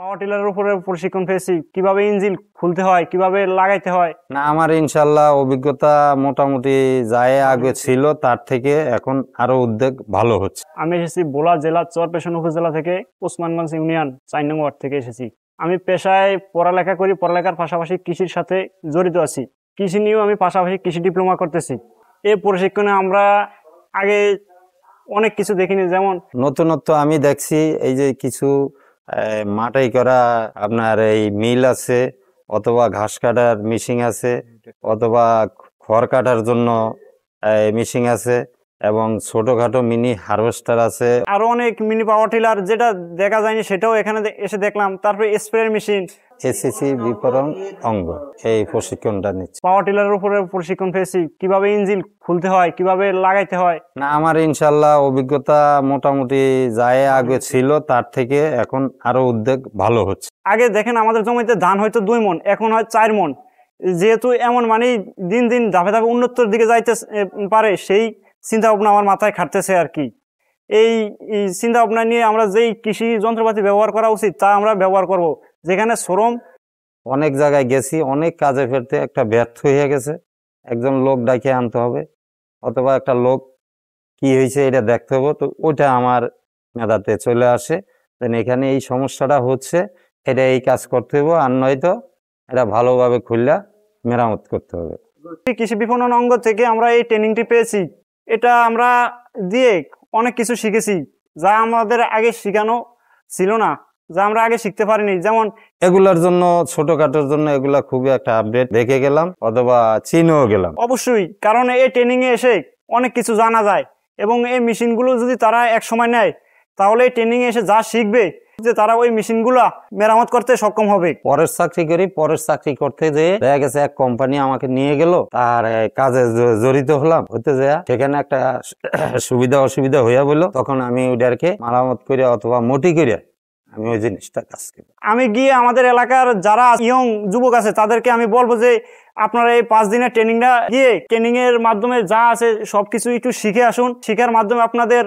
পাওয়ার টিলারের উপরে প্রশিক্ষণ পেয়েছি কিভাবে ইঞ্জিন খুলতে হয় কিভাবে লাগাইতে হয় না আমার ইনশাল্লাহ অভিজ্ঞতা মোটামুটি যায় আগে ছিল তার থেকে এখন আরো উদ্যোগ ভালো হচ্ছে আমি এসেছি বোলা জেলা চরপেশন উপজেলা থেকে ওসমানগঞ্জ ইউনিয়ন চার নং ওয়ার্ড থেকে এসেছি আমি পেশায় পড়ালেখা করি পড়ালেখার পাশাপাশি কৃষির সাথে জড়িত আছি কৃষি নিয়েও আমি পাশাপাশি কৃষি ডিপ্লোমা করতেছি এই প্রশিক্ষণে আমরা আগে অনেক কিছু দেখিনি যেমন নতুনত্ব আমি দেখছি এই যে কিছু মাটাই করা আপনার এই মিল আছে অথবা ঘাস কাটার মেশিন আছে অথবা খড় কাটার জন্য মেশিন আছে এবং ছোটখাটো মিনি হারভেস্টার আছে আরো অনেক মিনি পাওয়ার টিলার যেটা দেখা যায়নি সেটাও এখানে এসে দেখলাম তারপরে স্প্রে মেশিন এসএসসি বিপরণ অঙ্গ এই প্রশিক্ষণটা নিচ্ছি পাওয়ার টিলারের উপরে প্রশিক্ষণ পেয়েছি কিভাবে ইঞ্জিন খুলতে হয় কিভাবে লাগাইতে হয় না আমার ইনশাল্লাহ অভিজ্ঞতা মোটামুটি যায় আগে ছিল তার থেকে এখন আরো উদ্যোগ ভালো হচ্ছে আগে দেখেন আমাদের জমিতে ধান হয়তো দুই মন এখন হয় চার মন যেহেতু এমন মানে দিন দিন ধাপে ধাপে উন্নতর দিকে যাইতে পারে সেই চিন্তা ভাবনা আমার মাথায় খাটতেছে আর কি এই চিন্তা ভাবনা নিয়ে আমরা যেই কৃষি যন্ত্রপাতি ব্যবহার করা উচিত তা আমরা ব্যবহার করব যেখানে শ্রম অনেক জায়গায় গেছি অনেক কাজে ফেরতে একটা ব্যর্থ হয়ে গেছে একজন লোক ডাকিয়ে আনতে হবে অথবা একটা লোক কি হয়েছে এটা দেখতে হবে তো ওটা আমার মেধাতে চলে আসে দেন এখানে এই সমস্যাটা হচ্ছে এটা এই কাজ করতে হবে আর নয়তো এটা ভালোভাবে খুললা মেরামত করতে হবে কৃষি বিপণন অঙ্গ থেকে আমরা এই ট্রেনিংটি পেয়েছি এটা আমরা দিয়ে অনেক কিছু শিখেছি যা আমাদের আগে শেখানো ছিল না যা আমরা আগে শিখতে পারিনি যেমন এগুলার জন্য ছোটখাটোর জন্য এগুলা খুবই একটা আপডেট দেখে গেলাম অথবা চিনেও গেলাম অবশ্যই কারণ এই ট্রেনিং এ এসে অনেক কিছু জানা যায় এবং এই মেশিনগুলো যদি তারা এক সময় নেয় তাহলে এই ট্রেনিং এসে যা শিখবে যে তারা ওই মেশিনগুলা মেরামত করতে সক্ষম হবে পরের চাকরি করি পরের চাকরি করতে যে দেখা গেছে এক কোম্পানি আমাকে নিয়ে গেল তার কাজে জড়িত হলাম হতে যা সেখানে একটা সুবিধা অসুবিধা হইয়া বললো তখন আমি ওইটাকে মেরামত করিয়া অথবা মোটি করিয়া আমি ওই জিনিসটা কাজ করি আমি গিয়ে আমাদের এলাকার যারা ইয়ং যুবক আছে তাদেরকে আমি বলবো যে আপনারা এই পাঁচ দিনের ট্রেনিংটা গিয়ে ট্রেনিং এর মাধ্যমে যা আছে সবকিছু একটু শিখে আসুন শিখার মাধ্যমে আপনাদের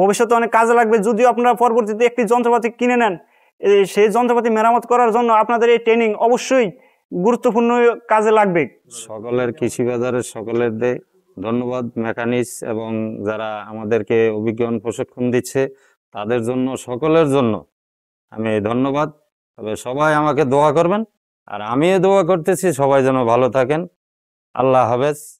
ভবিষ্যতে অনেক কাজে লাগবে যদিও আপনারা পরবর্তীতে একটি যন্ত্রপাতি কিনে নেন সেই যন্ত্রপাতি মেরামত করার জন্য আপনাদের এই ট্রেনিং অবশ্যই গুরুত্বপূর্ণ কাজে লাগবে সকলের কৃষি বাজারের সকলের দেয় ধন্যবাদ মেকানিক এবং যারা আমাদেরকে অভিজ্ঞান প্রশিক্ষণ দিচ্ছে তাদের জন্য সকলের জন্য আমি ধন্যবাদ তবে সবাই আমাকে দোয়া করবেন আর আমিও দোয়া করতেছি সবাই যেন ভালো থাকেন আল্লাহ হাফেজ